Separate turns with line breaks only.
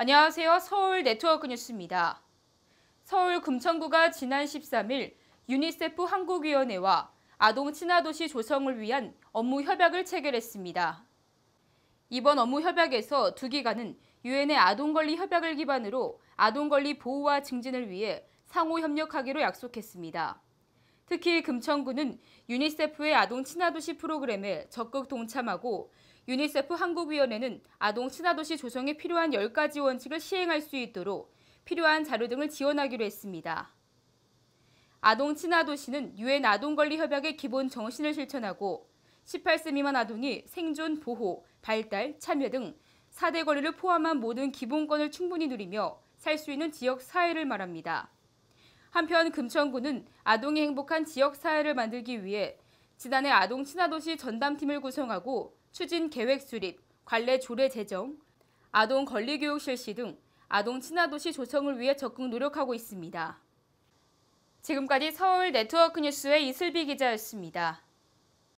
안녕하세요. 서울 네트워크 뉴스입니다. 서울 금천구가 지난 13일 유니세프 한국위원회와 아동 친화도시 조성을 위한 업무 협약을 체결했습니다. 이번 업무 협약에서 두 기관은 유엔의 아동권리 협약을 기반으로 아동권리 보호와 증진을 위해 상호 협력하기로 약속했습니다. 특히 금천구는 유니세프의 아동 친화도시 프로그램에 적극 동참하고 유니세프 한국위원회는 아동 친화도시 조성에 필요한 10가지 원칙을 시행할 수 있도록 필요한 자료 등을 지원하기로 했습니다. 아동 친화도시는 유엔 아동권리협약의 기본 정신을 실천하고 18세 미만 아동이 생존, 보호, 발달, 참여 등 4대 권리를 포함한 모든 기본권을 충분히 누리며 살 수 있는 지역 사회를 말합니다. 한편 금천구는 아동이 행복한 지역 사회를 만들기 위해 지난해 아동 친화도시 전담팀을 구성하고 추진 계획 수립, 관례 조례 제정, 아동 권리 교육 실시 등 아동 친화도시 조성을 위해 적극 노력하고 있습니다. 지금까지 서울 네트워크 뉴스의 이슬비 기자였습니다.